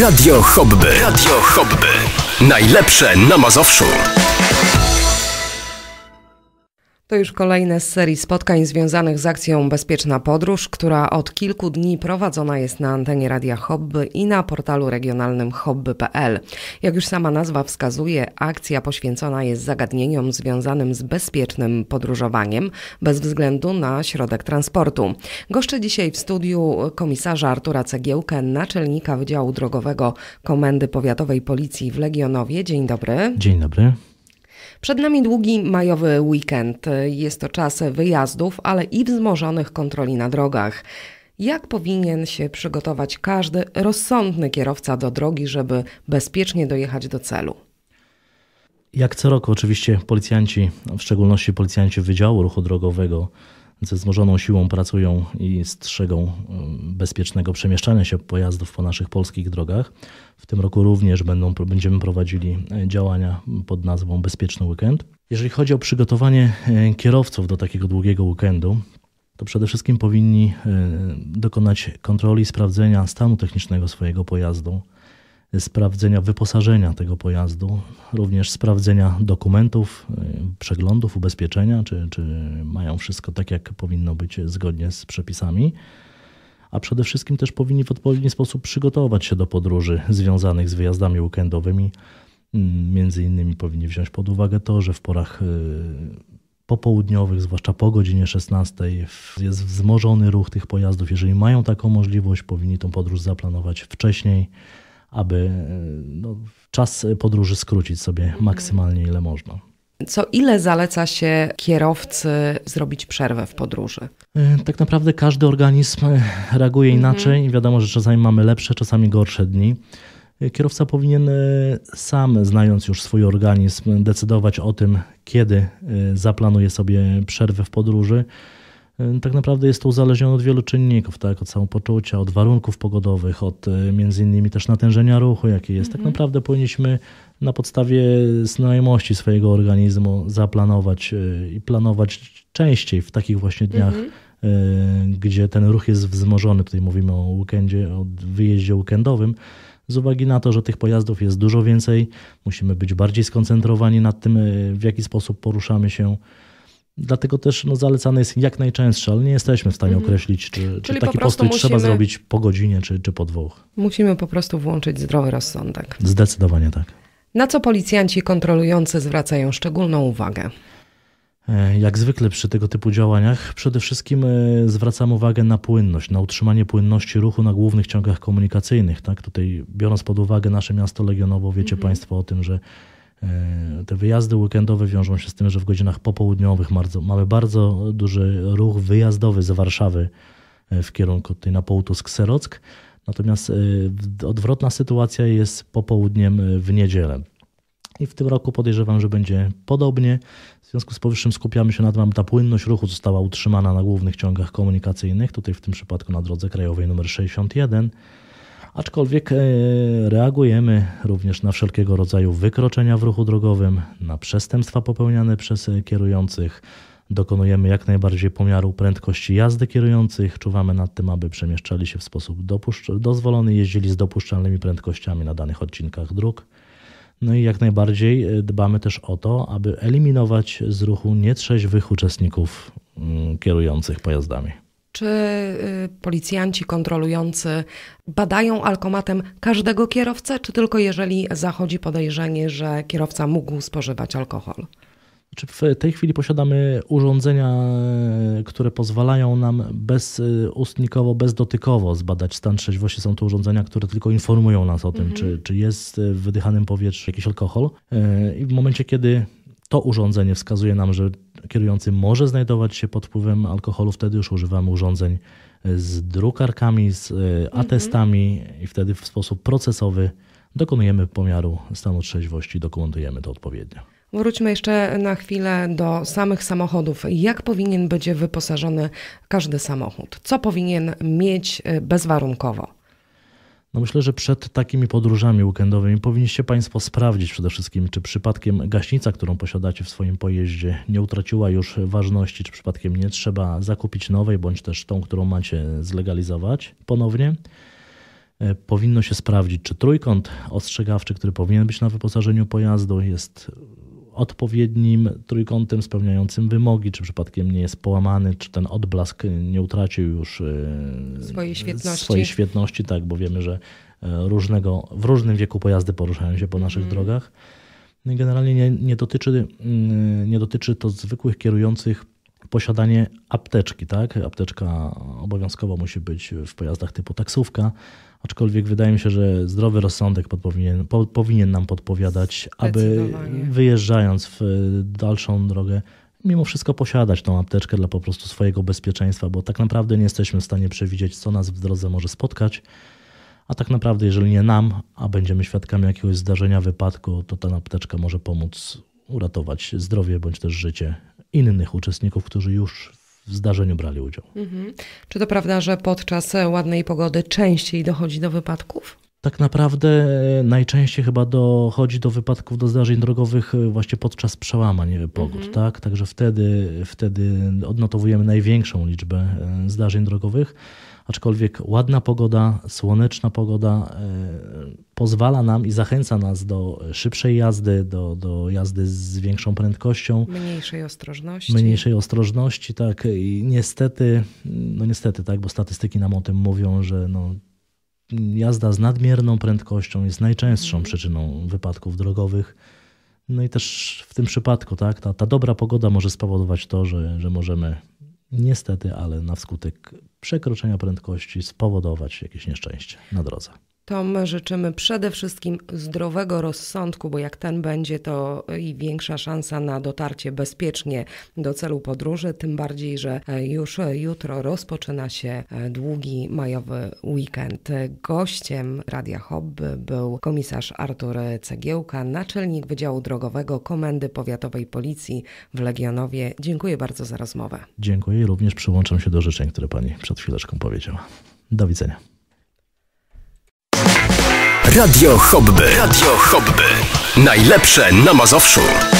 Radio Hobby. Radio Hobby. Najlepsze na Mazowszu. To już kolejne z serii spotkań związanych z akcją Bezpieczna Podróż, która od kilku dni prowadzona jest na antenie Radia Hobby i na portalu regionalnym hobby.pl. Jak już sama nazwa wskazuje, akcja poświęcona jest zagadnieniom związanym z bezpiecznym podróżowaniem bez względu na środek transportu. Goszczę dzisiaj w studiu komisarza Artura Cegiełkę, naczelnika Wydziału Drogowego Komendy Powiatowej Policji w Legionowie. Dzień dobry. Dzień dobry. Przed nami długi majowy weekend. Jest to czas wyjazdów, ale i wzmożonych kontroli na drogach. Jak powinien się przygotować każdy rozsądny kierowca do drogi, żeby bezpiecznie dojechać do celu? Jak co roku, oczywiście, policjanci, w szczególności policjanci Wydziału Ruchu Drogowego, ze wzmożoną siłą pracują i strzegą bezpiecznego przemieszczania się pojazdów po naszych polskich drogach. W tym roku również będą, będziemy prowadzili e, działania pod nazwą Bezpieczny Weekend. Jeżeli chodzi o przygotowanie e, kierowców do takiego długiego weekendu, to przede wszystkim powinni e, dokonać kontroli sprawdzenia stanu technicznego swojego pojazdu, sprawdzenia wyposażenia tego pojazdu, również sprawdzenia dokumentów, y, przeglądów, ubezpieczenia, czy, czy mają wszystko tak, jak powinno być zgodnie z przepisami. A przede wszystkim też powinni w odpowiedni sposób przygotować się do podróży związanych z wyjazdami weekendowymi. Mm, między innymi powinni wziąć pod uwagę to, że w porach y, popołudniowych, zwłaszcza po godzinie 16, jest wzmożony ruch tych pojazdów. Jeżeli mają taką możliwość, powinni tą podróż zaplanować wcześniej aby e, no, czas podróży skrócić sobie mhm. maksymalnie ile można. Co ile zaleca się kierowcy zrobić przerwę w podróży? E, tak naprawdę każdy organizm e, reaguje mhm. inaczej i mhm. wiadomo, że czasami mamy lepsze, czasami gorsze dni. Kierowca powinien sam, znając już swój organizm, decydować o tym, kiedy zaplanuje sobie przerwę w podróży. E, tak naprawdę jest to uzależnione od wielu czynników, tak, od samopoczucia, od warunków pogodowych, od e, między innymi też natężenia ruchu, jakie jest. Tak mhm. Tak naprawdę powinniśmy na podstawie znajomości swojego organizmu zaplanować e, i planować częściej w takich właśnie dniach, mhm. gdzie ten ruch jest wzmożony. Tutaj mówimy o weekendzie, o wyjeździe weekendowym z uwagi na to, że tych pojazdów jest dużo więcej, musimy być bardziej skoncentrowani nad tym, w jaki sposób poruszamy się. Dlatego też no, zalecane jest jak najczęstsze, ale nie jesteśmy w stanie mhm. określić, czy, czy taki po postój musimy, trzeba zrobić po godzinie, czy, czy po dwóch. Musimy po prostu włączyć zdrowy rozsądek. Zdecydowanie tak. Na co policjanci kontrolujący zwracają szczególną uwagę? E, jak zwykle przy tego typu działaniach, przede wszystkim e, zwracam uwagę na płynność, na utrzymanie płynności ruchu na głównych ciągach komunikacyjnych. Tak? Tutaj biorąc pod uwagę nasze miasto legionowo, wiecie mhm. Państwo o tym, że E, te wyjazdy weekendowe wiążą się z tym, że w godzinach popołudniowych bardzo, mamy bardzo duży ruch wyjazdowy z Warszawy e, w kierunku tej na południu Skserock. Natomiast e, odwrotna sytuacja jest popołudniem w niedzielę. I w tym roku podejrzewam, że będzie podobnie. W związku z powyższym skupiamy się na tym, aby ta płynność ruchu została utrzymana na głównych ciągach komunikacyjnych, tutaj w tym przypadku na drodze krajowej nr 61 Aczkolwiek e, reagujemy również na wszelkiego rodzaju wykroczenia w ruchu drogowym, na przestępstwa popełniane przez kierujących. Dokonujemy jak najbardziej pomiaru prędkości jazdy kierujących, czuwamy nad tym, aby przemieszczali się w sposób dozwolony, jeździli z dopuszczalnymi prędkościami na danych odcinkach dróg. No i jak najbardziej e, dbamy też o to, aby eliminować z ruchu nietrzeźwych uczestników mm, kierujących pojazdami. Czy y, policjanci kontrolujący badają alkomatem każdego kierowcę, czy tylko jeżeli zachodzi podejrzenie, że kierowca mógł spożywać alkohol? Czy znaczy, w tej chwili posiadamy urządzenia, e, które pozwalają nam bezustnikowo, e, bezdotykowo zbadać stan trzeźwości? Są to urządzenia, które tylko informują nas o tym, mm -hmm. czy, czy jest w wydychanym powietrzu jakiś alkohol. E, I w momencie, kiedy to urządzenie wskazuje nam, że kierujący może znajdować się pod wpływem alkoholu, wtedy już używamy urządzeń z drukarkami, z e, mhm. atestami mhm. i wtedy w sposób procesowy dokonujemy pomiaru stanu trzeźwości, dokumentujemy to odpowiednio. Wróćmy jeszcze na chwilę do samych samochodów. Jak powinien być wyposażony każdy samochód? Co powinien mieć e, bezwarunkowo? No myślę, że przed takimi podróżami weekendowymi powinniście Państwo sprawdzić przede wszystkim, czy przypadkiem gaśnica, którą posiadacie w swoim pojeździe, nie utraciła już ważności, czy przypadkiem nie trzeba zakupić nowej, bądź też tą, którą macie zlegalizować ponownie. E, powinno się sprawdzić, czy trójkąt ostrzegawczy, który powinien być na wyposażeniu pojazdu, jest odpowiednim trójkątem spełniającym wymogi, czy przypadkiem nie jest połamany, czy ten odblask nie utracił już e, swojej świetności. Swojej świetności tak, bo wiemy, że e, różnego, w różnym wieku pojazdy poruszają się po naszych mm. drogach. No generalnie nie, nie, dotyczy, mm, nie dotyczy to zwykłych kierujących posiadanie apteczki, tak? Apteczka obowiązkowo musi być w pojazdach typu taksówka, aczkolwiek wydaje mi się, że zdrowy rozsądek powinien, po, powinien nam podpowiadać, aby wyjeżdżając w dalszą drogę, mimo wszystko posiadać tą apteczkę dla po prostu swojego bezpieczeństwa, bo tak naprawdę nie jesteśmy w stanie przewidzieć, co nas w drodze może spotkać. A tak naprawdę, jeżeli nie nam, a będziemy świadkami jakiegoś zdarzenia, wypadku, to ta apteczka może pomóc uratować zdrowie bądź też życie innych uczestników, którzy już w zdarzeniu brali udział. Mhm. Czy to prawda, że podczas ładnej pogody częściej dochodzi do wypadków? Tak naprawdę e, najczęściej chyba dochodzi do wypadków, do zdarzeń drogowych e, właśnie podczas przełamań pogód, mhm. tak? Także wtedy, wtedy odnotowujemy największą liczbę e, zdarzeń drogowych aczkolwiek ładna pogoda, słoneczna pogoda e, pozwala nam i zachęca nas do szybszej jazdy, do, do jazdy z większą prędkością. Mniejszej ostrożności. Mniejszej ostrożności, tak. I niestety, no niestety, tak, bo statystyki nam o tym mówią, że no, jazda z nadmierną prędkością jest najczęstszą mhm. przyczyną wypadków drogowych. No i też w tym przypadku, tak, ta, ta dobra pogoda może spowodować to, że, że możemy niestety, ale na skutek przekroczenia prędkości spowodować jakieś nieszczęście na drodze to my życzymy przede wszystkim zdrowego rozsądku, bo jak ten będzie, to i większa szansa na dotarcie bezpiecznie do celu podróży, tym bardziej, że e, już e, jutro rozpoczyna się e, długi majowy weekend. Gościem Radia Hobby był komisarz Artur Cegiełka, naczelnik Wydziału Drogowego Komendy Powiatowej Policji w Legionowie. Dziękuję bardzo za rozmowę. Dziękuję, I również przyłączam się do życzeń, które Pani przed chwileczką powiedziała. Do widzenia. Radio Hobby. Radio Hobby. Najlepsze na Mazowszu.